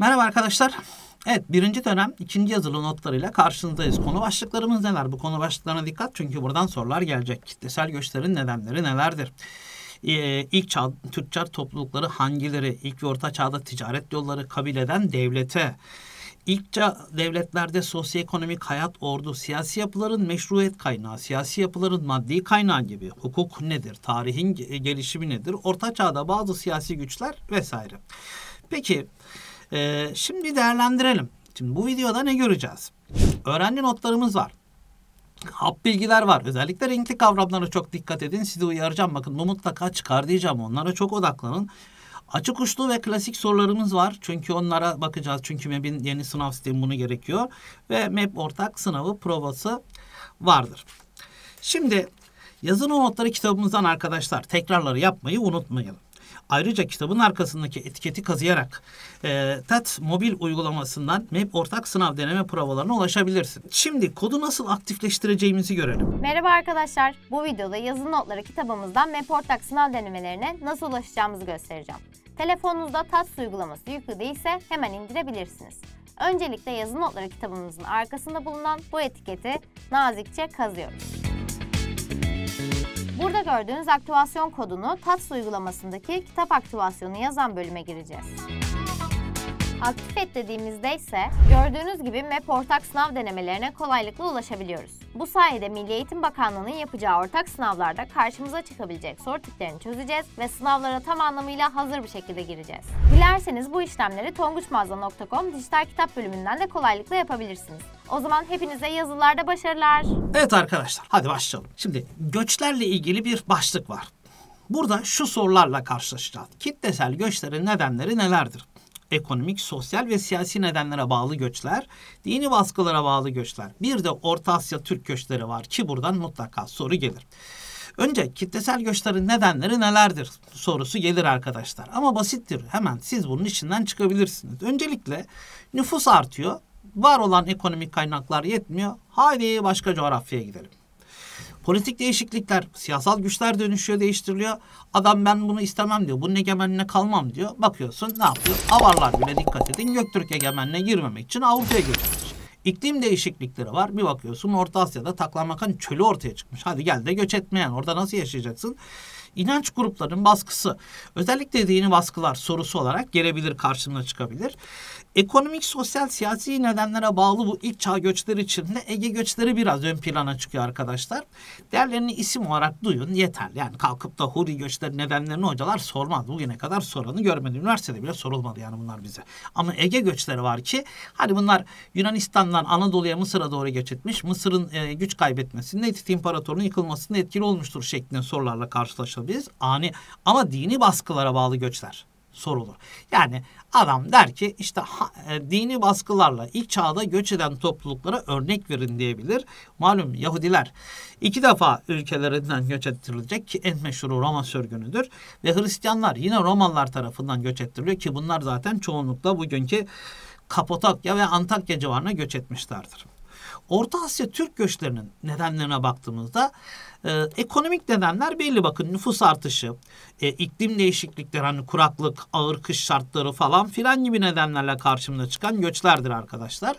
Merhaba arkadaşlar. Evet birinci dönem ikinci yazılı notlarıyla karşınızdayız. Konu başlıklarımız neler? Bu konu başlıklarına dikkat çünkü buradan sorular gelecek. Kitlesel göçlerin nedenleri nelerdir? Ee, ilk çağ Türkçer toplulukları hangileri? İlk ve orta çağda ticaret yolları kabileden devlete. İlk çağ devletlerde sosyoekonomik hayat, ordu, siyasi yapıların meşruiyet kaynağı, siyasi yapıların maddi kaynağı gibi. Hukuk nedir? Tarihin gelişimi nedir? Orta çağda bazı siyasi güçler vesaire. Peki... Ee, şimdi değerlendirelim. Şimdi bu videoda ne göreceğiz? Öğrenci notlarımız var. Hap bilgiler var. Özellikle renkli kavramlara çok dikkat edin. Sizi uyaracağım. Bakın bu mutlaka çıkar diyeceğim. Onlara çok odaklanın. Açık uçlu ve klasik sorularımız var. Çünkü onlara bakacağız. Çünkü MEP'in yeni sınav sistemi bunu gerekiyor. Ve MEP ortak sınavı provası vardır. Şimdi yazılı notları kitabımızdan arkadaşlar tekrarları yapmayı unutmayalım. Ayrıca kitabın arkasındaki etiketi kazıyarak e, TET mobil uygulamasından MEP ortak sınav deneme provalarına ulaşabilirsin. Şimdi kodu nasıl aktifleştireceğimizi görelim. Merhaba arkadaşlar. Bu videoda yazılı notları kitabımızdan MEP ortak sınav denemelerine nasıl ulaşacağımızı göstereceğim. Telefonunuzda TAS uygulaması yüklü değilse hemen indirebilirsiniz. Öncelikle yazı notları kitabımızın arkasında bulunan bu etiketi nazikçe kazıyoruz. Burada gördüğünüz aktivasyon kodunu TATS uygulamasındaki kitap aktivasyonu yazan bölüme gireceğiz. Aktif et dediğimizde ise gördüğünüz gibi MEP ortak sınav denemelerine kolaylıkla ulaşabiliyoruz. Bu sayede Milli Eğitim Bakanlığı'nın yapacağı ortak sınavlarda karşımıza çıkabilecek soru tiplerini çözeceğiz ve sınavlara tam anlamıyla hazır bir şekilde gireceğiz. Dilerseniz bu işlemleri tonguçmazda.com dijital kitap bölümünden de kolaylıkla yapabilirsiniz. O zaman hepinize yazılarda başarılar. Evet arkadaşlar hadi başlayalım. Şimdi göçlerle ilgili bir başlık var. Burada şu sorularla karşılaşacağız. Kitlesel göçlerin nedenleri nelerdir? ekonomik, sosyal ve siyasi nedenlere bağlı göçler, dini baskılara bağlı göçler. Bir de Orta Asya Türk göçleri var ki buradan mutlaka soru gelir. Önce kitlesel göçlerin nedenleri nelerdir sorusu gelir arkadaşlar. Ama basittir. Hemen siz bunun içinden çıkabilirsiniz. Öncelikle nüfus artıyor. Var olan ekonomik kaynaklar yetmiyor. Haydi başka coğrafyaya gidelim. Politik değişiklikler, siyasal güçler dönüşüyor, değiştiriliyor. Adam ben bunu istemem diyor. Bunun egemenliğine kalmam diyor. Bakıyorsun ne yapıyor? Avarlar bile dikkat edin. Göktürk egemenliğine girmemek için Avrupa'ya göçmüş. İklim değişiklikleri var. Bir bakıyorsun Orta Asya'da Taklamakan çölü ortaya çıkmış. Hadi gel de göç etmeyen. Orada nasıl yaşayacaksın? İnanç gruplarının baskısı özellikle dini baskılar sorusu olarak gelebilir karşımıza çıkabilir. Ekonomik, sosyal, siyasi nedenlere bağlı bu ilk çağ göçleri içinde Ege göçleri biraz ön plana çıkıyor arkadaşlar. Değerlerini isim olarak duyun yeter. Yani kalkıp da Huri göçleri nedenlerini hocalar sormaz. Bugüne kadar soranı görmedi Üniversitede bile sorulmadı yani bunlar bize. Ama Ege göçleri var ki hani bunlar Yunanistan'dan Anadolu'ya Mısır'a doğru göç etmiş. Mısır'ın e, güç kaybetmesinde, Hitit İmparatorluğu'nun yıkılmasında etkili olmuştur şeklinde sorularla karşılaşabiliriz. Ani ama dini baskılara bağlı göçler sorulur. Yani adam der ki işte ha, e, dini baskılarla ilk çağda göç eden topluluklara örnek verin diyebilir. Malum Yahudiler iki defa ülkelerinden göç ettirilecek ki en meşhuru Roma sürgünüdür. Ve Hristiyanlar yine Romalılar tarafından göç ettiriliyor ki bunlar zaten çoğunlukla bugünkü Kapadokya ve Antakya civarına göç etmişlerdir. Orta Asya Türk göçlerinin nedenlerine baktığımızda e, ekonomik nedenler belli bakın nüfus artışı, e, iklim değişiklikleri hani kuraklık, ağır kış şartları falan filan gibi nedenlerle karşımıza çıkan göçlerdir arkadaşlar.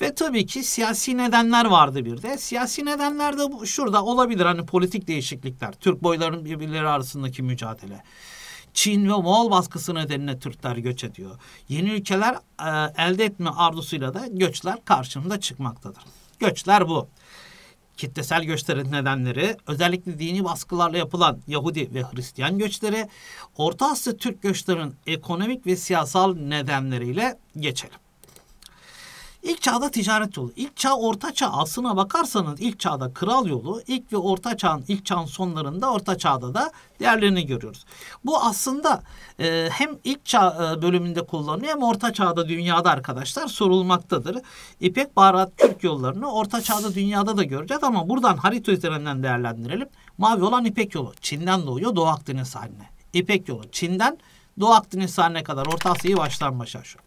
Ve tabii ki siyasi nedenler vardı bir de. Siyasi nedenler de şurada olabilir hani politik değişiklikler, Türk boyların birbirleri arasındaki mücadele. Çin ve Moğol baskısı nedeniyle Türkler göç ediyor. Yeni ülkeler e, elde etme arzusuyla da göçler karşımıza çıkmaktadır. Göçler bu. Kitlesel göçlerin nedenleri özellikle dini baskılarla yapılan Yahudi ve Hristiyan göçleri, Orta Asya Türk göçlerinin ekonomik ve siyasal nedenleriyle geçelim. İlk çağda ticaret yolu. İlk çağ orta çağ aslına bakarsanız ilk çağda kral yolu. ilk ve orta çağın ilk çağın sonlarında orta çağda da diğerlerini görüyoruz. Bu aslında e, hem ilk çağ e, bölümünde kullanılıyor hem orta çağda dünyada arkadaşlar sorulmaktadır. İpek baharat Türk yollarını orta çağda dünyada da göreceğiz ama buradan harita üzerinden değerlendirelim. Mavi olan İpek yolu Çin'den doğuyor Doğu Akdeniz haline. İpek yolu Çin'den Doğu Akdeniz haline kadar Orta Asya'yı baştan başa şu.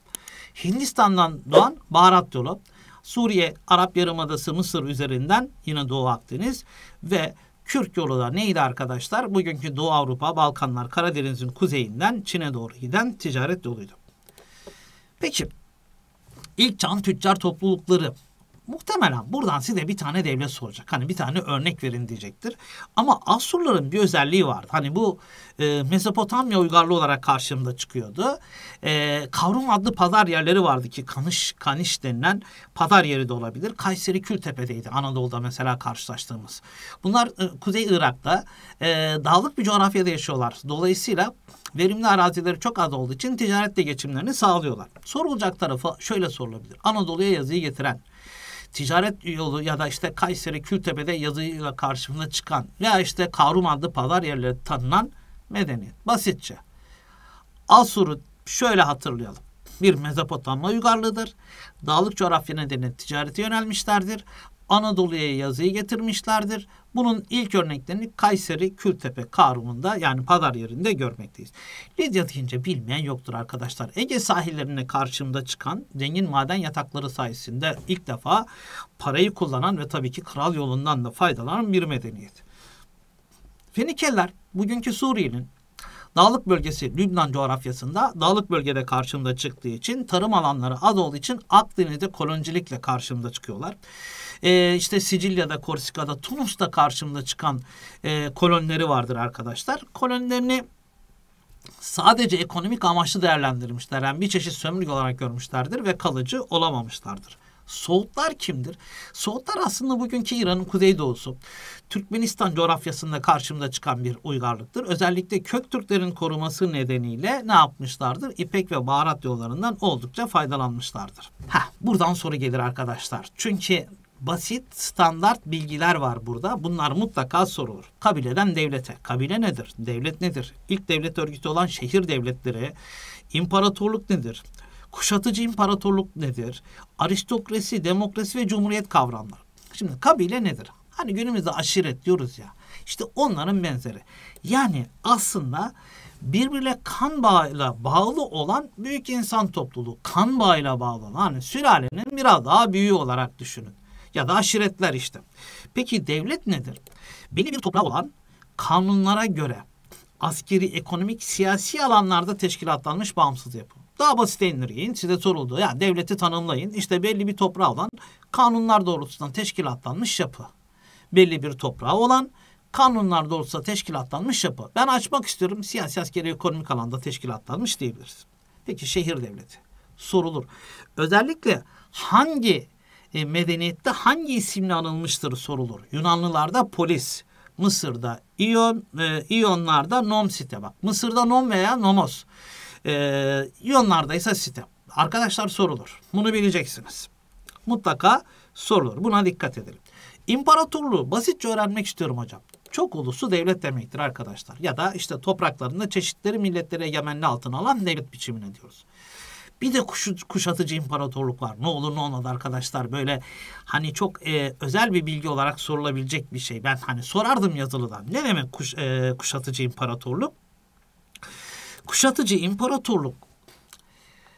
Hindistan'dan doğan baharat yolu. Suriye, Arap Yarımadası, Mısır üzerinden yine Doğu Akdeniz ve Kürk yolu da neydi arkadaşlar? Bugünkü Doğu Avrupa, Balkanlar, Karadeniz'in kuzeyinden Çin'e doğru giden ticaret yoluydu. Peki, ilk çağın tüccar toplulukları muhtemelen buradan size bir tane devlet soracak. Hani bir tane örnek verin diyecektir. Ama Asurların bir özelliği vardı. Hani bu e, Mezopotamya uygarlığı olarak karşımda çıkıyordu. E, Kavrum adlı pazar yerleri vardı ki Kanış, Kaniş denilen pazar yeri de olabilir. Kayseri Kültepe'deydi Anadolu'da mesela karşılaştığımız. Bunlar e, Kuzey Irak'ta e, dağlık bir coğrafyada yaşıyorlar. Dolayısıyla verimli arazileri çok az olduğu için ticaretle geçimlerini sağlıyorlar. Sorulacak tarafı şöyle sorulabilir. Anadolu'ya yazıyı getiren ticaret yolu ya da işte Kayseri Kültepe'de yazıyla karşımıza çıkan veya işte Kahruman'da pazar yerleri tanınan medeniyet. Basitçe. Asur'u şöyle hatırlayalım. Bir Mezopotamya uygarlığıdır. Dağlık coğrafya nedeniyle ticarete yönelmişlerdir. Anadolu'ya yazıyı getirmişlerdir. Bunun ilk örneklerini Kayseri Kültepe Karum'unda yani Pazar yerinde görmekteyiz. Lidya deyince bilmeyen yoktur arkadaşlar. Ege sahillerine karşımda çıkan zengin maden yatakları sayesinde ilk defa parayı kullanan ve tabii ki kral yolundan da faydalanan bir medeniyet. Fenikeliler bugünkü Suriye'nin Dağlık bölgesi Lübnan coğrafyasında dağlık bölgede karşımda çıktığı için tarım alanları az olduğu için Akdeniz'de kolonicilikle karşımda çıkıyorlar e, işte Sicilya'da, Korsika'da, Tunus'ta karşımda çıkan e, kolonileri vardır arkadaşlar. Kolonilerini sadece ekonomik amaçlı değerlendirmişler. Yani bir çeşit sömürge olarak görmüşlerdir ve kalıcı olamamışlardır. Soğutlar kimdir? Soğutlar aslında bugünkü İran'ın kuzeydoğusu. Türkmenistan coğrafyasında karşımda çıkan bir uygarlıktır. Özellikle Köktürklerin koruması nedeniyle ne yapmışlardır? İpek ve baharat yollarından oldukça faydalanmışlardır. Heh, buradan soru gelir arkadaşlar. Çünkü basit standart bilgiler var burada. Bunlar mutlaka sorulur. Kabileden devlete. Kabile nedir? Devlet nedir? İlk devlet örgütü olan şehir devletleri. İmparatorluk nedir? Kuşatıcı imparatorluk nedir? Aristokrasi, demokrasi ve cumhuriyet kavramları. Şimdi kabile nedir? Hani günümüzde aşiret diyoruz ya. İşte onların benzeri. Yani aslında birbirle kan bağıyla bağlı olan büyük insan topluluğu. Kan bağıyla bağlı olan hani sülalenin biraz daha büyüğü olarak düşünün ya da aşiretler işte. Peki devlet nedir? Belli bir toprağı olan kanunlara göre askeri, ekonomik, siyasi alanlarda teşkilatlanmış bağımsız yapı. Daha basit indirgeyin. Size soruldu. Ya yani devleti tanımlayın. İşte belli bir toprağı olan kanunlar doğrultusunda teşkilatlanmış yapı. Belli bir toprağı olan kanunlar doğrultusunda teşkilatlanmış yapı. Ben açmak istiyorum. Siyasi, askeri, ekonomik alanda teşkilatlanmış diyebiliriz. Peki şehir devleti sorulur. Özellikle hangi e, medeniyette hangi isimle anılmıştır sorulur. Yunanlılarda polis, Mısır'da İyon, e, İyonlarda nom site bak. Mısır'da nom veya nomos. E, İyonlarda ise site. Arkadaşlar sorulur. Bunu bileceksiniz. Mutlaka sorulur. Buna dikkat edelim. İmparatorluğu basitçe öğrenmek istiyorum hocam. Çok uluslu devlet demektir arkadaşlar. Ya da işte topraklarında çeşitleri milletlere yemenli altına alan devlet biçimine diyoruz. Bir de kuş, kuşatıcı imparatorluk var. Ne olur ne olmaz arkadaşlar böyle hani çok e, özel bir bilgi olarak sorulabilecek bir şey. Ben hani sorardım yazılıdan. Ne demek kuş, e, kuşatıcı imparatorluk? Kuşatıcı imparatorluk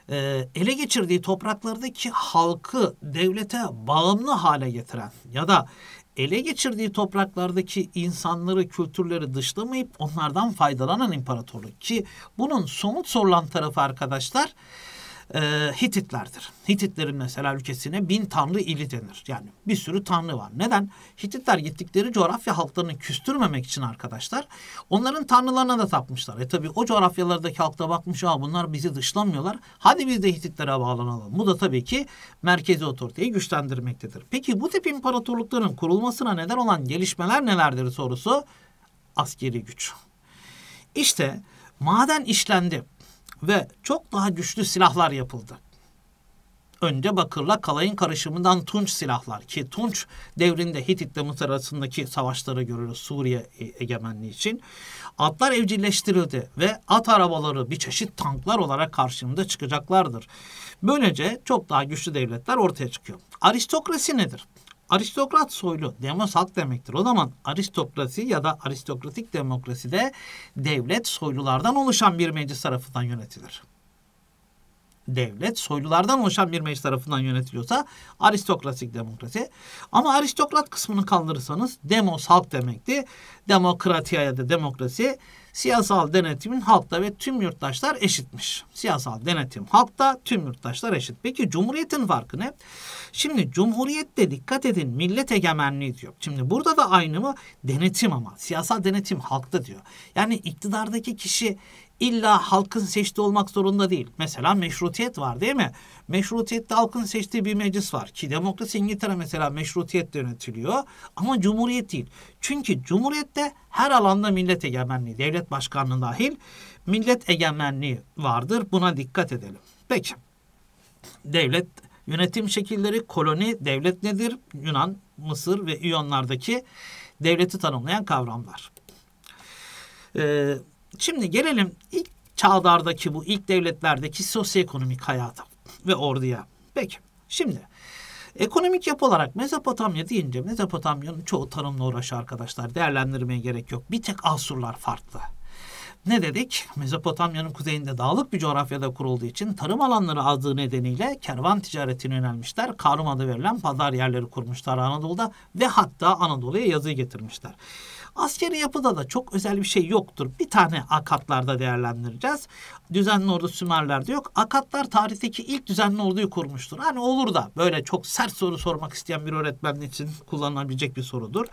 e, ele geçirdiği topraklardaki halkı devlete bağımlı hale getiren ya da ele geçirdiği topraklardaki insanları, kültürleri dışlamayıp onlardan faydalanan imparatorluk ki bunun somut sorulan tarafı arkadaşlar e, Hititlerdir. Hititlerin mesela ülkesine bin tanrı ili denir. Yani bir sürü tanrı var. Neden? Hititler gittikleri coğrafya halklarını küstürmemek için arkadaşlar onların tanrılarına da tapmışlar. E tabi o coğrafyalardaki halkta bakmış Aa, bunlar bizi dışlamıyorlar. Hadi biz de Hititlere bağlanalım. Bu da tabii ki merkezi otoriteyi güçlendirmektedir. Peki bu tip imparatorlukların kurulmasına neden olan gelişmeler nelerdir sorusu askeri güç. İşte maden işlendi ve çok daha güçlü silahlar yapıldı. Önce bakırla kalayın karışımından tunç silahlar ki tunç devrinde Hitit'le Mısır arasındaki savaşlara görülür. Suriye e, egemenliği için. Atlar evcilleştirildi ve at arabaları bir çeşit tanklar olarak karşımda çıkacaklardır. Böylece çok daha güçlü devletler ortaya çıkıyor. Aristokrasi nedir? aristokrat soylu demos halk demektir. O zaman aristokrasi ya da aristokratik demokrasi de devlet soylulardan oluşan bir meclis tarafından yönetilir. Devlet soylulardan oluşan bir meclis tarafından yönetiliyorsa aristokratik demokrasi. Ama aristokrat kısmını kaldırırsanız demos halk demekti. Demokratiya ya da demokrasi Siyasal denetimin halkta ve tüm yurttaşlar eşitmiş. Siyasal denetim halkta, tüm yurttaşlar eşit. Peki Cumhuriyet'in farkı ne? Şimdi Cumhuriyet'te dikkat edin millet egemenliği diyor. Şimdi burada da aynı mı? Denetim ama. Siyasal denetim halkta diyor. Yani iktidardaki kişi İlla halkın seçti olmak zorunda değil. Mesela meşrutiyet var değil mi? Meşrutiyette halkın seçtiği bir meclis var ki demokrasi İngiltere mesela meşrutiyetle yönetiliyor ama cumhuriyet değil. Çünkü cumhuriyette her alanda millet egemenliği, devlet başkanlığı dahil millet egemenliği vardır. Buna dikkat edelim. Peki. Devlet yönetim şekilleri, koloni, devlet nedir? Yunan, Mısır ve İyonlardaki devleti tanımlayan kavramlar. Ee, Şimdi gelelim ilk çağdardaki bu ilk devletlerdeki sosyoekonomik hayata ve orduya. Peki şimdi ekonomik yapı olarak Mezopotamya deyince Mezopotamya'nın çoğu tarımla uğraşı arkadaşlar değerlendirmeye gerek yok. Bir tek Asurlar farklı. Ne dedik? Mezopotamya'nın kuzeyinde dağlık bir coğrafyada kurulduğu için tarım alanları azlığı nedeniyle kervan ticaretine yönelmişler. Karum adı verilen pazar yerleri kurmuşlar Anadolu'da ve hatta Anadolu'ya yazı getirmişler. Askeri yapıda da çok özel bir şey yoktur. Bir tane akatlarda değerlendireceğiz. Düzenli ordu Sümerler'de yok. Akatlar tarihteki ilk düzenli orduyu kurmuştur. Hani olur da böyle çok sert soru sormak isteyen bir öğretmen için kullanılabilecek bir sorudur.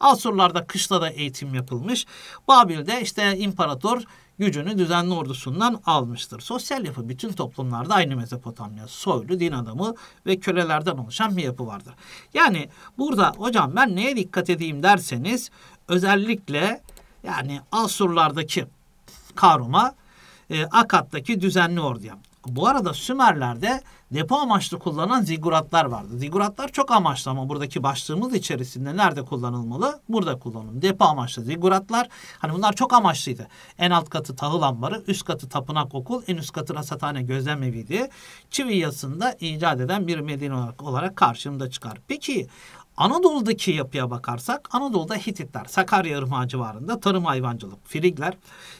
Asurlarda da eğitim yapılmış. Babil'de işte imparator gücünü düzenli ordusundan almıştır. Sosyal yapı bütün toplumlarda aynı Mezopotamya soylu din adamı ve kölelerden oluşan bir yapı vardır. Yani burada hocam ben neye dikkat edeyim derseniz özellikle yani Asurlardaki Karum'a e, Akat'taki düzenli orduya. Bu arada Sümerler'de depo amaçlı kullanılan ziguratlar vardı. Ziguratlar çok amaçlı ama buradaki başlığımız içerisinde nerede kullanılmalı? Burada kullanılmalı. Depo amaçlı ziguratlar. Hani bunlar çok amaçlıydı. En alt katı tahıl ambarı, üst katı tapınak okul, en üst katı rasathane gözlem evi diye çivi yasında icat eden bir medine olarak, olarak karşımda çıkar. Peki Anadolu'daki yapıya bakarsak Anadolu'da Hititler, Sakarya Yarımağı civarında tarım hayvancılık, Frigler.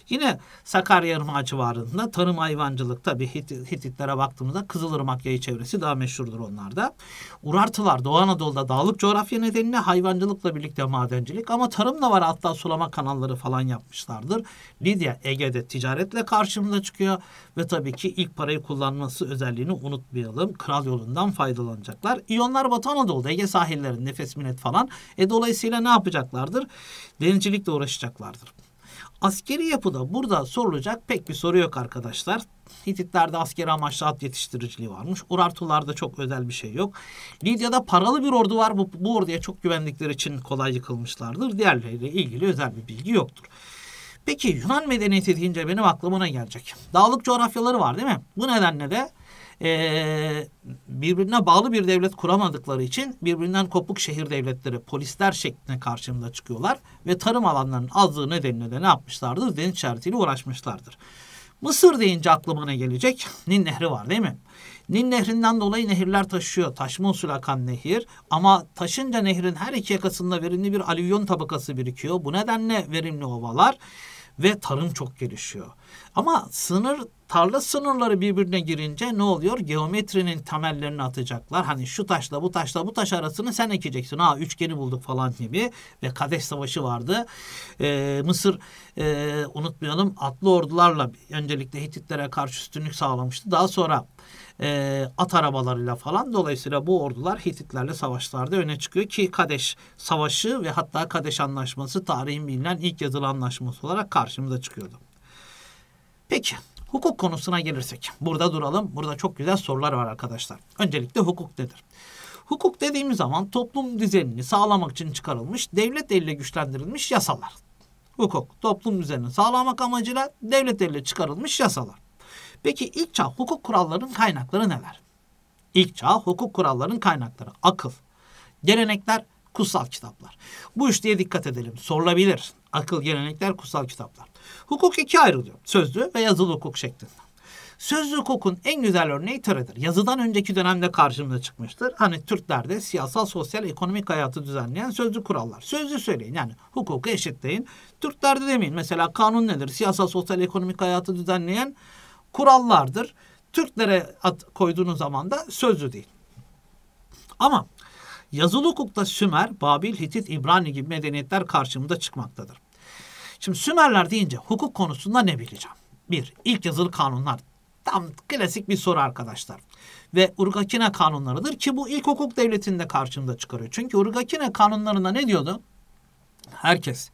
Yine Sakarya Yarımağı civarında tarım hayvancılık tabii Hit, Hititlere baktığımızda Kızılırmak yayı çevresi daha meşhurdur onlarda. Urartılar Doğu Anadolu'da dağlık coğrafya nedeniyle hayvancılıkla birlikte madencilik ama tarım da var hatta sulama kanalları falan yapmışlardır. Lidya Ege'de ticaretle karşımıza çıkıyor ve tabii ki ilk parayı kullanması özelliğini unutmayalım. Kral yolundan faydalanacaklar. İyonlar Batı Anadolu'da Ege sahillerinde nefes minet falan. E dolayısıyla ne yapacaklardır? Denizcilikle uğraşacaklardır. Askeri yapıda burada sorulacak pek bir soru yok arkadaşlar. Hititlerde askeri amaçlı at yetiştiriciliği varmış. Urartularda çok özel bir şey yok. Lidya'da paralı bir ordu var. Bu, bu orduya çok güvendikleri için kolay yıkılmışlardır. Diğerleriyle ilgili özel bir bilgi yoktur. Peki Yunan medeniyeti deyince benim aklıma ne gelecek? Dağlık coğrafyaları var değil mi? Bu nedenle de e, birbirine bağlı bir devlet kuramadıkları için birbirinden kopuk şehir devletleri polisler şeklinde karşımıza çıkıyorlar ve tarım alanlarının azlığı nedeniyle de ne yapmışlardır? Deniz ticaretiyle uğraşmışlardır. Mısır deyince aklıma ne gelecek? Nil Nehri var değil mi? Nil Nehri'nden dolayı nehirler taşıyor. Taşma usul akan nehir. Ama taşınca nehrin her iki yakasında verimli bir alüvyon tabakası birikiyor. Bu nedenle verimli ovalar ve tarım çok gelişiyor. Ama sınır tarla sınırları birbirine girince ne oluyor? Geometrinin temellerini atacaklar. Hani şu taşla bu taşla bu taş arasını sen ekeceksin. Ha üçgeni bulduk falan gibi. Ve Kadeş Savaşı vardı. Ee, Mısır e, unutmayalım atlı ordularla öncelikle Hititlere karşı üstünlük sağlamıştı. Daha sonra e, at arabalarıyla falan. Dolayısıyla bu ordular Hititlerle savaşlarda öne çıkıyor ki Kadeş Savaşı ve hatta Kadeş Anlaşması tarihin bilinen ilk yazılı anlaşması olarak karşımıza çıkıyordu. Peki hukuk konusuna gelirsek burada duralım. Burada çok güzel sorular var arkadaşlar. Öncelikle hukuk nedir? Hukuk dediğimiz zaman toplum düzenini sağlamak için çıkarılmış, devlet eliyle güçlendirilmiş yasalar. Hukuk, toplum düzenini sağlamak amacıyla devlet eliyle çıkarılmış yasalar. Peki ilk çağ hukuk kurallarının kaynakları neler? İlk çağ hukuk kurallarının kaynakları akıl, gelenekler, kutsal kitaplar. Bu üçlüye dikkat edelim. Sorulabilir. Akıl, gelenekler, kutsal kitaplar. Hukuk ikiye ayrılıyor. Sözlü ve yazılı hukuk şeklinde. Sözlü hukukun en güzel örneği töredir. Yazıdan önceki dönemde karşımıza çıkmıştır. Hani Türklerde siyasal, sosyal, ekonomik hayatı düzenleyen sözlü kurallar. Sözlü söyleyin yani hukuku eşitleyin. Türklerde demeyin. Mesela kanun nedir? Siyasal, sosyal, ekonomik hayatı düzenleyen kurallardır. Türklere ad koyduğunuz zaman da sözlü değil. Ama yazılı hukukta Sümer, Babil, Hitit, İbrani gibi medeniyetler karşımda çıkmaktadır. Şimdi Sümerler deyince hukuk konusunda ne bileceğim? Bir, ilk yazılı kanunlar. Tam klasik bir soru arkadaşlar. Ve Urgakine kanunlarıdır ki bu ilk hukuk devletinde karşımda çıkarıyor. Çünkü Urgakine kanunlarında ne diyordu? Herkes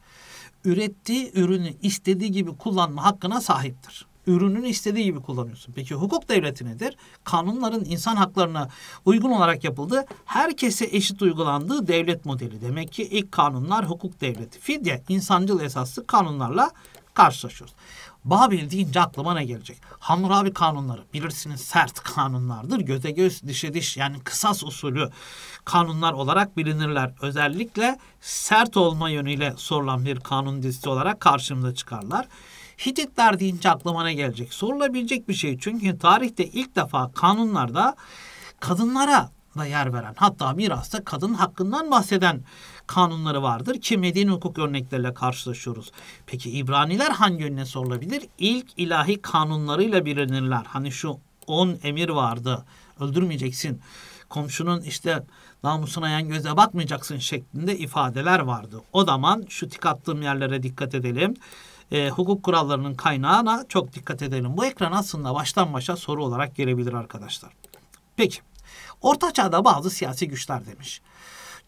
ürettiği ürünü istediği gibi kullanma hakkına sahiptir ürününü istediği gibi kullanıyorsun. Peki hukuk devleti nedir? Kanunların insan haklarına uygun olarak yapıldığı, herkese eşit uygulandığı devlet modeli. Demek ki ilk kanunlar hukuk devleti. Fidye insancıl esaslı kanunlarla karşılaşıyoruz. Babil deyince aklıma ne gelecek? Hammurabi kanunları bilirsiniz sert kanunlardır. Göze göz, dişe diş yani kısas usulü kanunlar olarak bilinirler. Özellikle sert olma yönüyle sorulan bir kanun dizisi olarak karşımıza çıkarlar. Hititler deyince aklıma ne gelecek? Sorulabilecek bir şey çünkü tarihte ilk defa kanunlarda kadınlara da yer veren hatta mirasta kadın hakkından bahseden kanunları vardır ki medeni hukuk örnekleriyle karşılaşıyoruz. Peki İbraniler hangi yönüne sorulabilir? İlk ilahi kanunlarıyla bilinirler. Hani şu 10 emir vardı. Öldürmeyeceksin. Komşunun işte namusuna yan göze bakmayacaksın şeklinde ifadeler vardı. O zaman şu tık attığım yerlere dikkat edelim e, hukuk kurallarının kaynağına çok dikkat edelim. Bu ekran aslında baştan başa soru olarak gelebilir arkadaşlar. Peki. Orta çağda bazı siyasi güçler demiş.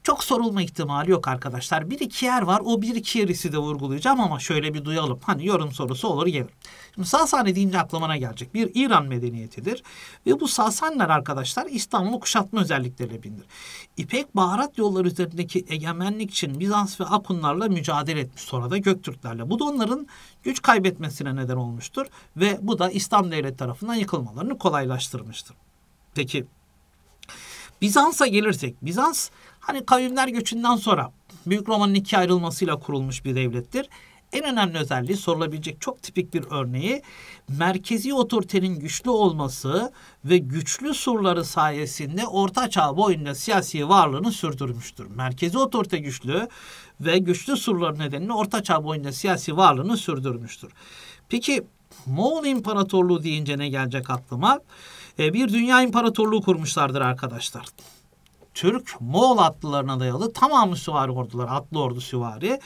Çok sorulma ihtimali yok arkadaşlar. Bir iki yer var. O bir iki yerisi de vurgulayacağım ama şöyle bir duyalım. Hani yorum sorusu olur gelir. Şimdi Sasani deyince aklamana gelecek. Bir İran medeniyetidir. Ve bu Sasaniler arkadaşlar İstanbul'u kuşatma özellikleriyle bindir. İpek baharat yolları üzerindeki egemenlik için Bizans ve Akunlarla mücadele etmiş. Sonra da Göktürklerle. Bu da onların güç kaybetmesine neden olmuştur. Ve bu da İslam devlet tarafından yıkılmalarını kolaylaştırmıştır. Peki Bizans'a gelirsek, Bizans Hani kavimler göçünden sonra Büyük Roma'nın ikiye ayrılmasıyla kurulmuş bir devlettir. En önemli özelliği sorulabilecek çok tipik bir örneği merkezi otoritenin güçlü olması ve güçlü surları sayesinde orta çağ boyunca siyasi varlığını sürdürmüştür. Merkezi otorite güçlü ve güçlü surlar nedeniyle orta çağ boyunca siyasi varlığını sürdürmüştür. Peki Moğol İmparatorluğu deyince ne gelecek aklıma? E, bir dünya imparatorluğu kurmuşlardır arkadaşlar. Türk, Moğol atlılarına dayalı tamamı süvari ordular, atlı ordu süvari,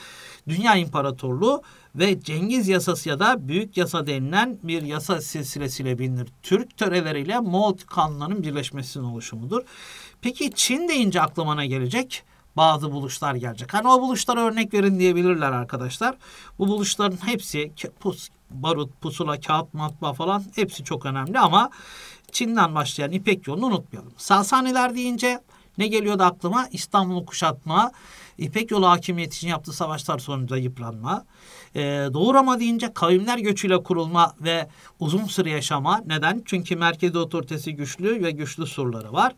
Dünya İmparatorluğu ve Cengiz yasası ya da Büyük Yasa denilen bir yasa silsilesiyle bilinir. Türk töreleriyle Moğol kanunlarının birleşmesinin oluşumudur. Peki Çin deyince aklımana gelecek? bazı buluşlar gelecek. Hani o buluşlara örnek verin diyebilirler arkadaşlar. Bu buluşların hepsi pus, barut, pusula, kağıt, matbaa falan hepsi çok önemli ama Çin'den başlayan İpek yolunu unutmayalım. Sasaniler deyince ne geliyordu aklıma? İstanbul'u kuşatma, İpek yolu hakimiyeti için yaptığı savaşlar sonunda yıpranma, e, Doğu Roma deyince kavimler göçüyle kurulma ve uzun süre yaşama. Neden? Çünkü merkezi otoritesi güçlü ve güçlü surları var.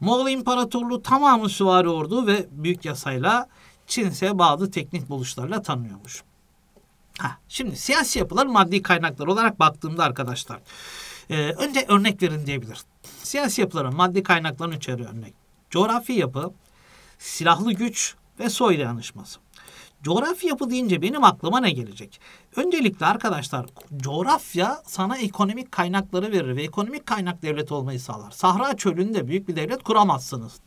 Moğol İmparatorluğu tamamı süvari ordu ve büyük yasayla Çin'se bazı teknik buluşlarla tanınıyormuş. Ha, şimdi siyasi yapılar maddi kaynaklar olarak baktığımda arkadaşlar e, önce örnek verin diyebilir. Siyasi yapıların maddi kaynaklarını içeriyor örnek. Coğrafi yapı, silahlı güç ve soy dayanışması. Coğrafya yapı deyince benim aklıma ne gelecek? Öncelikle arkadaşlar coğrafya sana ekonomik kaynakları verir ve ekonomik kaynak devlet olmayı sağlar. Sahra çölünde büyük bir devlet kuramazsınız.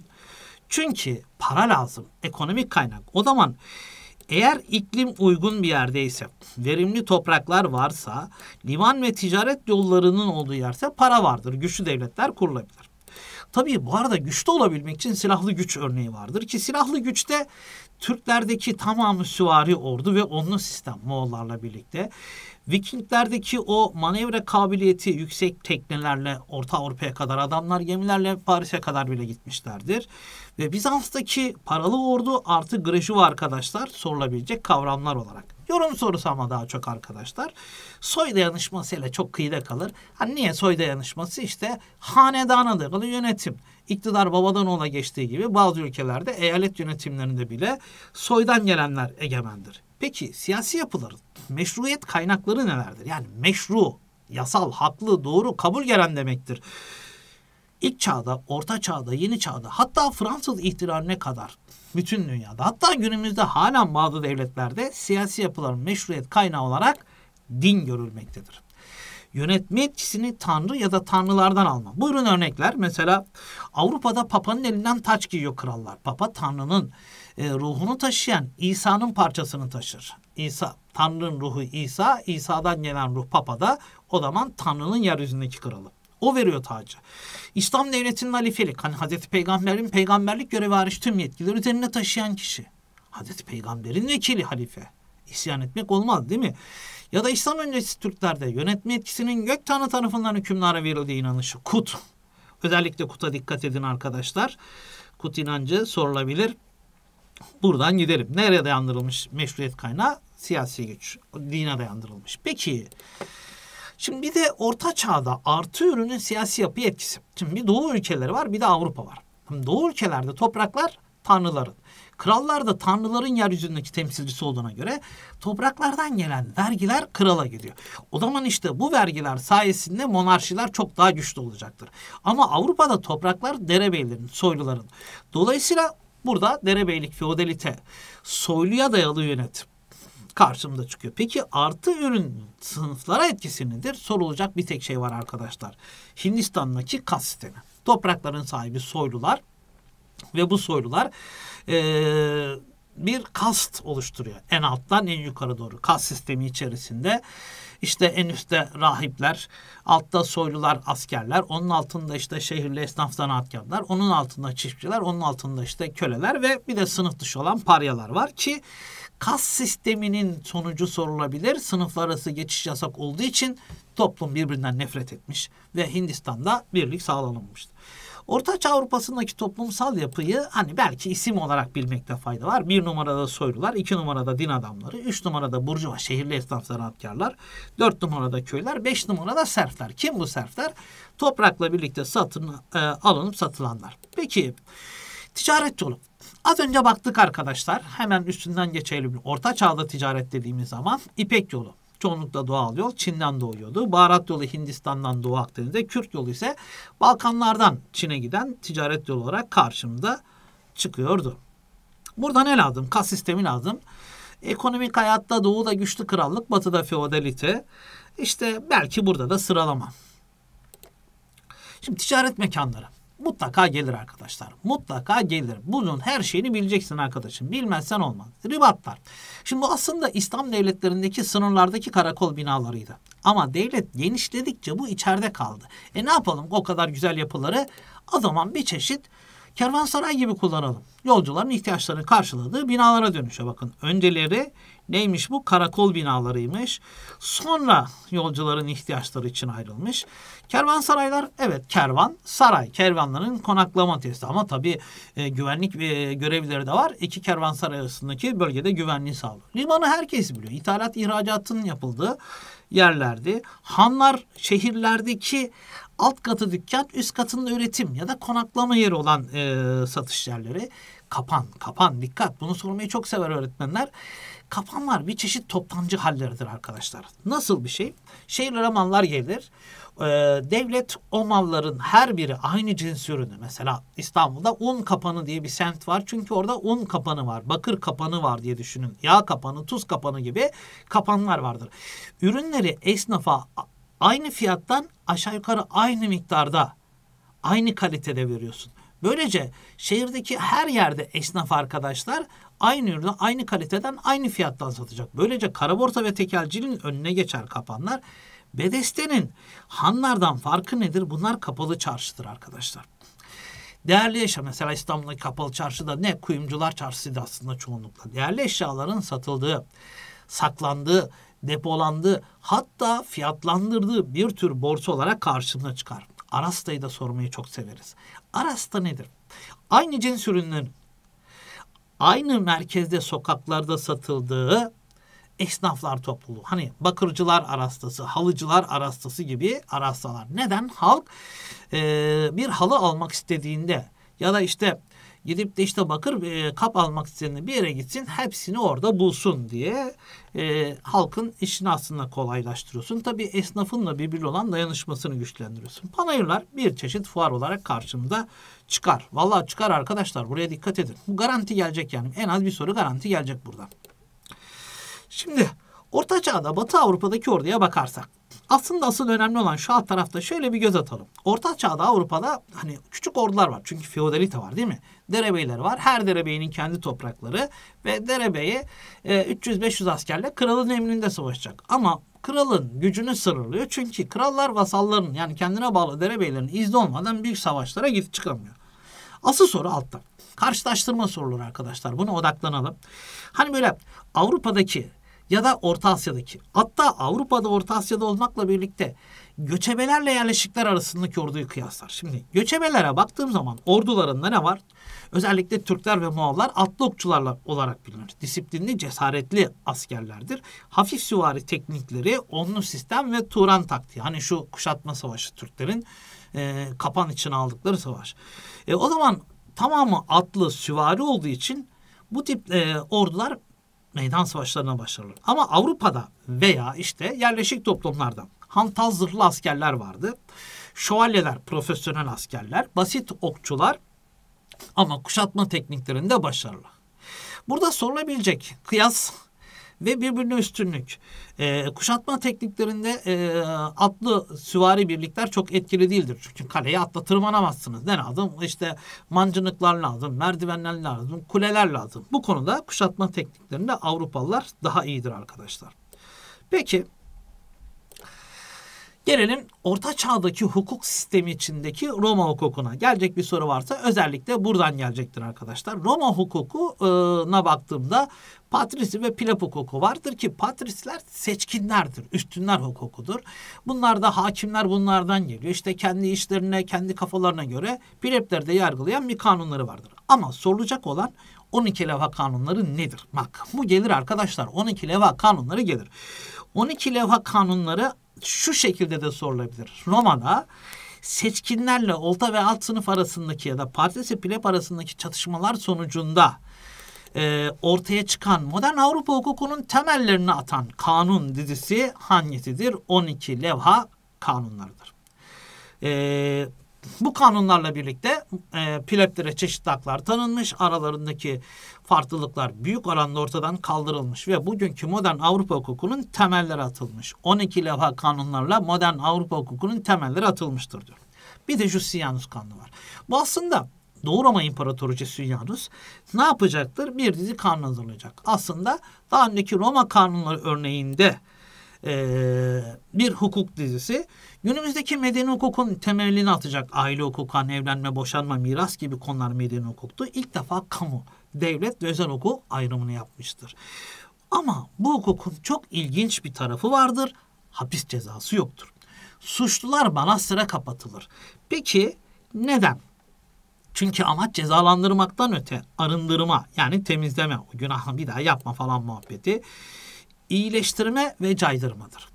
Çünkü para lazım, ekonomik kaynak. O zaman eğer iklim uygun bir yerdeyse, verimli topraklar varsa, liman ve ticaret yollarının olduğu yerse para vardır. Güçlü devletler kurulabilir. Tabii bu arada güçlü olabilmek için silahlı güç örneği vardır ki silahlı güçte Türklerdeki tamamı süvari ordu ve onlu sistem Moğollarla birlikte. Vikinglerdeki o manevra kabiliyeti yüksek teknelerle Orta Avrupa'ya kadar adamlar gemilerle Paris'e kadar bile gitmişlerdir. Ve Bizans'taki paralı ordu artı grejuva arkadaşlar sorulabilecek kavramlar olarak. Yorum sorusu ama daha çok arkadaşlar. Soy dayanışmasıyla çok kıyıda kalır. Hani niye soy dayanışması? işte hanedana hani dayalı yönetim. İktidar babadan ola geçtiği gibi bazı ülkelerde eyalet yönetimlerinde bile soydan gelenler egemendir. Peki siyasi yapıların meşruiyet kaynakları nelerdir? Yani meşru, yasal, haklı, doğru, kabul gelen demektir ilk çağda, orta çağda, yeni çağda hatta Fransız ihtilaline kadar bütün dünyada hatta günümüzde hala bazı devletlerde siyasi yapıların meşruiyet kaynağı olarak din görülmektedir. Yönetme etkisini tanrı ya da tanrılardan alma. Buyurun örnekler. Mesela Avrupa'da papanın elinden taç giyiyor krallar. Papa tanrının e, ruhunu taşıyan İsa'nın parçasını taşır. İsa, Tanrı'nın ruhu İsa, İsa'dan gelen ruh Papa'da o zaman Tanrı'nın yeryüzündeki kralı. O veriyor tacı. İslam devletinin halifelik, hani Hazreti Peygamber'in peygamberlik görevi hariç tüm yetkileri üzerine taşıyan kişi. Hazreti Peygamber'in vekili halife. İsyan etmek olmaz değil mi? Ya da İslam öncesi Türklerde yönetme yetkisinin gök tanrı tarafından hükümlere verildiği inanışı. Kut. Özellikle kuta dikkat edin arkadaşlar. Kut inancı sorulabilir. Buradan gidelim. Nereye dayandırılmış meşruiyet kaynağı? Siyasi güç. Dine dayandırılmış. Peki Şimdi bir de orta çağda artı ürünün siyasi yapı etkisi. Şimdi bir doğu ülkeleri var bir de Avrupa var. Şimdi doğu ülkelerde topraklar tanrıların. Krallar da tanrıların yeryüzündeki temsilcisi olduğuna göre topraklardan gelen vergiler krala gidiyor. O zaman işte bu vergiler sayesinde monarşiler çok daha güçlü olacaktır. Ama Avrupa'da topraklar derebeylerin, soyluların. Dolayısıyla burada derebeylik, feodalite, soyluya dayalı yönetim karşımda çıkıyor. Peki artı ürün sınıflara etkisi nedir? Sorulacak bir tek şey var arkadaşlar. Hindistan'daki kas sistemi. Toprakların sahibi soylular ve bu soylular ee, bir kast oluşturuyor. En alttan en yukarı doğru kas sistemi içerisinde işte en üstte rahipler, altta soylular, askerler, onun altında işte şehirli esnaf zanaatkarlar, onun altında çiftçiler, onun altında işte köleler ve bir de sınıf dışı olan paryalar var ki kas sisteminin sonucu sorulabilir. Sınıflar arası geçiş yasak olduğu için toplum birbirinden nefret etmiş ve Hindistan'da birlik sağlanılmıştı. Ortaçağ Avrupa'sındaki toplumsal yapıyı hani belki isim olarak bilmekte fayda var. Bir numarada soylular, iki numarada din adamları, üç numarada burcuva, şehirli esnaf zanaatkarlar, dört numarada köyler, beş numarada serfler. Kim bu serfler? Toprakla birlikte satın e, alınıp satılanlar. Peki ticaret yolu. Az önce baktık arkadaşlar. Hemen üstünden geçelim. Orta çağda ticaret dediğimiz zaman İpek yolu, Çoğunlukla doğal yol Çin'den doğuyordu. Baharat yolu Hindistan'dan Doğu Akdeniz'e, Kürt yolu ise Balkanlardan Çin'e giden ticaret yolu olarak karşımda çıkıyordu. Burada ne lazım? Kas sistemi lazım. Ekonomik hayatta doğuda güçlü krallık, batıda feodalite. İşte belki burada da sıralama. Şimdi ticaret mekanları mutlaka gelir arkadaşlar. Mutlaka gelir. Bunun her şeyini bileceksin arkadaşım. Bilmezsen olmaz. Ribatlar. Şimdi aslında İslam devletlerindeki sınırlardaki karakol binalarıydı. Ama devlet genişledikçe bu içeride kaldı. E ne yapalım o kadar güzel yapıları? O zaman bir çeşit Kervansaray gibi kullanalım. Yolcuların ihtiyaçlarını karşıladığı binalara dönüşe bakın. Önceleri neymiş bu? Karakol binalarıymış. Sonra yolcuların ihtiyaçları için ayrılmış. Kervansaraylar evet kervan, saray. Kervanların konaklama tesisi ama tabii e, güvenlik e, görevlileri de var. İki kervansaray arasındaki bölgede güvenliği sağlıyor. Limanı herkes biliyor. İthalat ihracatının yapıldığı yerlerdi. Hanlar şehirlerdeki alt katı dükkan, üst katında üretim ya da konaklama yeri olan e, satış yerleri. Kapan, kapan, dikkat. Bunu sormayı çok sever öğretmenler. Kapanlar bir çeşit toptancı halleridir arkadaşlar. Nasıl bir şey? Şehirlere mallar gelir. Ee, devlet o malların her biri aynı cins ürünü. Mesela İstanbul'da un kapanı diye bir semt var. Çünkü orada un kapanı var, bakır kapanı var diye düşünün. Yağ kapanı, tuz kapanı gibi kapanlar vardır. Ürünleri esnafa aynı fiyattan aşağı yukarı aynı miktarda aynı kalitede veriyorsun. Böylece şehirdeki her yerde esnaf arkadaşlar aynı ürünü aynı kaliteden aynı fiyattan satacak. Böylece karaborsa ve tekelcinin önüne geçer kapanlar. Bedestenin hanlardan farkı nedir? Bunlar kapalı çarşıdır arkadaşlar. Değerli eşya mesela İstanbul'daki kapalı çarşıda ne? Kuyumcular çarşısıydı aslında çoğunlukla. Değerli eşyaların satıldığı, saklandığı depolandı, hatta fiyatlandırdığı bir tür borç olarak karşımıza çıkar. Arasta'yı da sormayı çok severiz. Arasta nedir? Aynı cins ürünlerin aynı merkezde sokaklarda satıldığı esnaflar topluluğu. Hani bakırcılar arastası, halıcılar arastası gibi arastalar. Neden? Halk e, bir halı almak istediğinde ya da işte gidip de işte bakır e, kap almak isteyen bir yere gitsin hepsini orada bulsun diye e, halkın işini aslında kolaylaştırıyorsun. Tabi esnafınla birbiri olan dayanışmasını güçlendiriyorsun. Panayırlar bir çeşit fuar olarak karşımda çıkar. Vallahi çıkar arkadaşlar buraya dikkat edin. Bu garanti gelecek yani en az bir soru garanti gelecek burada. Şimdi Orta Çağ'da Batı Avrupa'daki orduya bakarsak aslında asıl önemli olan şu alt tarafta şöyle bir göz atalım. Orta Çağ'da Avrupa'da hani küçük ordular var. Çünkü feodalite var değil mi? derebeler var. Her derebeyinin kendi toprakları ve derebeyi e, 300-500 askerle kralın emrinde savaşacak. Ama kralın gücünü sınırlıyor. Çünkü krallar vasalların yani kendine bağlı derebeylerin izni olmadan büyük savaşlara gidip çıkamıyor. Asıl soru altta. Karşılaştırma soruları arkadaşlar. Buna odaklanalım. Hani böyle Avrupa'daki ya da Orta Asya'daki hatta Avrupa'da Orta Asya'da olmakla birlikte göçebelerle yerleşikler arasındaki orduyu kıyaslar. Şimdi göçebelere baktığım zaman ordularında ne var? Özellikle Türkler ve Moğollar atlı okçularla olarak bilinir. Disiplinli, cesaretli askerlerdir. Hafif süvari teknikleri, onlu sistem ve Turan taktiği. Hani şu kuşatma savaşı Türklerin e, kapan için aldıkları savaş. E, o zaman tamamı atlı, süvari olduğu için bu tip e, ordular meydan savaşlarına başarılı. Ama Avrupa'da veya işte yerleşik toplumlarda hantal zırhlı askerler vardı. Şövalyeler profesyonel askerler, basit okçular ama kuşatma tekniklerinde başarılı. Burada sorulabilecek kıyas ve birbirine üstünlük. E, kuşatma tekniklerinde e, atlı süvari birlikler çok etkili değildir. Çünkü kaleye atla tırmanamazsınız. Ne lazım? İşte mancınıklar lazım, merdivenler lazım, kuleler lazım. Bu konuda kuşatma tekniklerinde Avrupalılar daha iyidir arkadaşlar. Peki Gelelim Orta Çağ'daki hukuk sistemi içindeki Roma hukukuna. Gelecek bir soru varsa özellikle buradan gelecektir arkadaşlar. Roma hukukuna baktığımda patrisi ve pilap hukuku vardır ki patrisler seçkinlerdir, üstünler hukukudur. Bunlar da hakimler bunlardan geliyor. İşte kendi işlerine, kendi kafalarına göre pilapleri de yargılayan bir kanunları vardır. Ama sorulacak olan 12 levha kanunları nedir? Bak bu gelir arkadaşlar 12 levha kanunları gelir. 12 levha kanunları şu şekilde de sorulabilir. Roma'da seçkinlerle olta ve alt sınıf arasındaki ya da partisi pleb arasındaki çatışmalar sonucunda e, ortaya çıkan modern Avrupa hukukunun temellerini atan kanun dizisi hangisidir? 12 levha kanunlarıdır. E, bu kanunlarla birlikte e, pileplere çeşitli haklar tanınmış, aralarındaki farklılıklar büyük oranda ortadan kaldırılmış ve bugünkü modern Avrupa hukukunun temelleri atılmış. 12 levha kanunlarla modern Avrupa hukukunun temelleri atılmıştır diyor. Bir de Justinianus kanunu var. Bu aslında Doğu Roma İmparatoru Justinianus ne yapacaktır? Bir dizi kanun hazırlayacak. Aslında daha önceki Roma kanunları örneğinde ee, bir hukuk dizisi. Günümüzdeki medeni hukukun temelini atacak aile hukuku, evlenme, boşanma, miras gibi konular medeni hukuktu. İlk defa kamu, devlet ve özel hukuk ayrımını yapmıştır. Ama bu hukukun çok ilginç bir tarafı vardır. Hapis cezası yoktur. Suçlular manastıra kapatılır. Peki neden? Çünkü amaç cezalandırmaktan öte arındırma yani temizleme, o günahı bir daha yapma falan muhabbeti iyileştirme ve caydırmadır.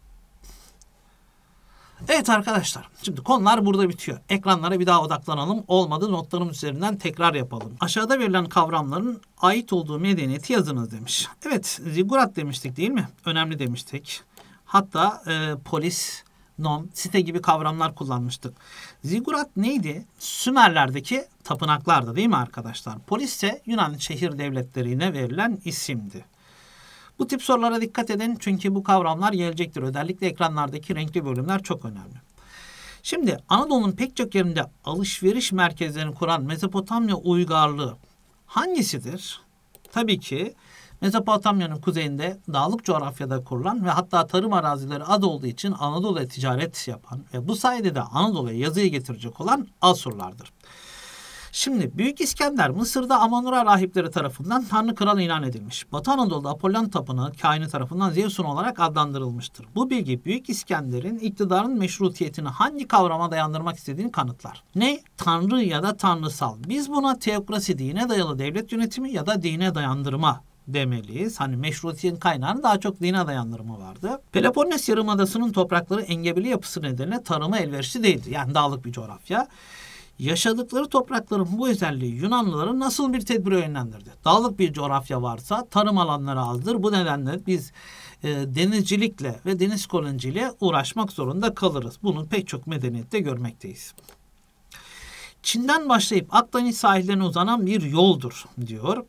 Evet arkadaşlar şimdi konular burada bitiyor. Ekranlara bir daha odaklanalım. Olmadı notlarım üzerinden tekrar yapalım. Aşağıda verilen kavramların ait olduğu medeniyeti yazınız demiş. Evet zigurat demiştik değil mi? Önemli demiştik. Hatta e, polis, nom, site gibi kavramlar kullanmıştık. Zigurat neydi? Sümerlerdeki tapınaklardı değil mi arkadaşlar? Polis ise Yunan şehir devletlerine verilen isimdi. Bu tip sorulara dikkat edin çünkü bu kavramlar gelecektir. Özellikle ekranlardaki renkli bölümler çok önemli. Şimdi Anadolu'nun pek çok yerinde alışveriş merkezlerini kuran Mezopotamya uygarlığı hangisidir? Tabii ki Mezopotamya'nın kuzeyinde dağlık coğrafyada kurulan ve hatta tarım arazileri az olduğu için Anadolu'ya ticaret yapan ve bu sayede de Anadolu'ya yazıyı getirecek olan Asurlardır. Şimdi Büyük İskender Mısır'da Amanura rahipleri tarafından Tanrı Kralı ilan edilmiş. Batı Anadolu'da Apollon Tapınağı kaini tarafından Zeus'un olarak adlandırılmıştır. Bu bilgi Büyük İskender'in iktidarın meşrutiyetini hangi kavrama dayandırmak istediğini kanıtlar. Ne? Tanrı ya da tanrısal. Biz buna teokrasi, dine dayalı devlet yönetimi ya da dine dayandırma demeliyiz. Hani meşrutiyetin kaynağını daha çok dine dayandırma vardı. Peloponnes Yarımadası'nın toprakları engebeli yapısı nedeniyle tarıma elverişli değildi. Yani dağlık bir coğrafya. Yaşadıkları toprakların bu özelliği Yunanlılara nasıl bir tedbire yönlendirdi? Dağlık bir coğrafya varsa tarım alanları azdır. Bu nedenle biz e, denizcilikle ve deniz kolonciliğe uğraşmak zorunda kalırız. Bunun pek çok medeniyette görmekteyiz. Çin'den başlayıp Akdeniz sahiline uzanan bir yoldur diyor.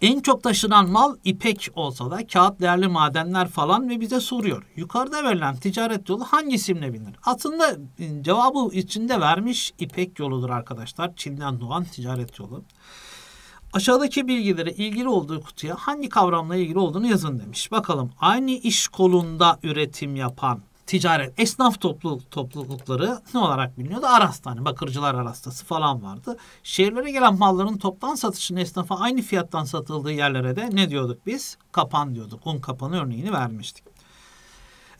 En çok taşınan mal ipek olsa da kağıt değerli madenler falan ve bize soruyor. Yukarıda verilen ticaret yolu hangi isimle bilinir? Aslında e, cevabı içinde vermiş ipek yoludur arkadaşlar. Çin'den doğan ticaret yolu. Aşağıdaki bilgileri ilgili olduğu kutuya hangi kavramla ilgili olduğunu yazın demiş. Bakalım aynı iş kolunda üretim yapan ticaret, esnaf toplu, toplulukları ne olarak biliniyordu? Arasta hani bakırcılar arastası falan vardı. Şehirlere gelen malların toptan satışının esnafa aynı fiyattan satıldığı yerlere de ne diyorduk biz? Kapan diyorduk. Un kapanı örneğini vermiştik.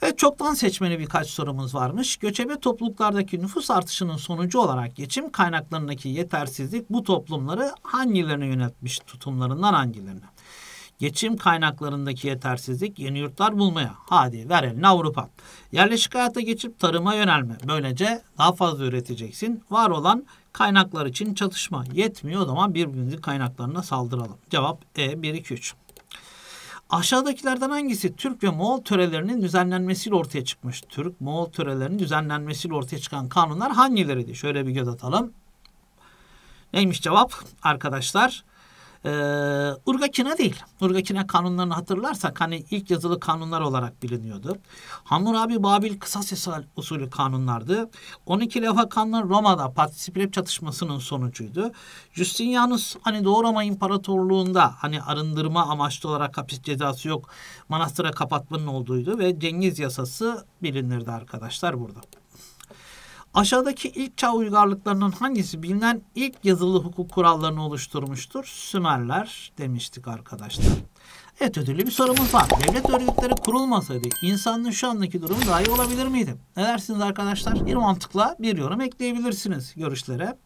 Evet çoktan seçmeli birkaç sorumuz varmış. Göçebe topluluklardaki nüfus artışının sonucu olarak geçim kaynaklarındaki yetersizlik bu toplumları hangilerine yönetmiş tutumlarından hangilerine? Geçim kaynaklarındaki yetersizlik yeni yurtlar bulmaya. Hadi ver elini Avrupa. Yerleşik hayata geçip tarıma yönelme. Böylece daha fazla üreteceksin. Var olan kaynaklar için çatışma. Yetmiyor o zaman birbirimizin kaynaklarına saldıralım. Cevap E 1 2 3. Aşağıdakilerden hangisi Türk ve Moğol törelerinin düzenlenmesiyle ortaya çıkmış? Türk-Moğol törelerinin düzenlenmesiyle ortaya çıkan kanunlar hangileriydi? Şöyle bir göz atalım. Neymiş cevap? Arkadaşlar e, Urgakina değil. Urgakina kanunlarını hatırlarsak hani ilk yazılı kanunlar olarak biliniyordu. Hammurabi Babil kısa sesal usulü kanunlardı. 12 levha kanlar Roma'da Patrisiplep çatışmasının sonucuydu. Justinianus hani Doğu Roma İmparatorluğu'nda hani arındırma amaçlı olarak hapis cezası yok manastıra kapatmanın olduğuydu ve Cengiz yasası bilinirdi arkadaşlar burada. Aşağıdaki ilk çağ uygarlıklarının hangisi bilinen ilk yazılı hukuk kurallarını oluşturmuştur? Sümerler demiştik arkadaşlar. Evet ödüllü bir sorumuz var. Devlet örgütleri kurulmasaydı insanlığın şu andaki durumu daha iyi olabilir miydi? Ne dersiniz arkadaşlar? Bir mantıkla bir yorum ekleyebilirsiniz görüşlere.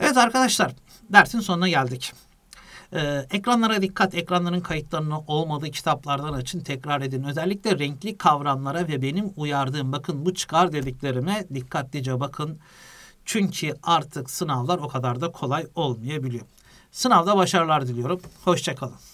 Evet arkadaşlar dersin sonuna geldik. Ee, ekranlara dikkat, ekranların kayıtlarını olmadığı kitaplardan açın, tekrar edin. Özellikle renkli kavramlara ve benim uyardığım bakın bu çıkar dediklerime dikkatlice bakın. Çünkü artık sınavlar o kadar da kolay olmayabiliyor. Sınavda başarılar diliyorum. Hoşçakalın.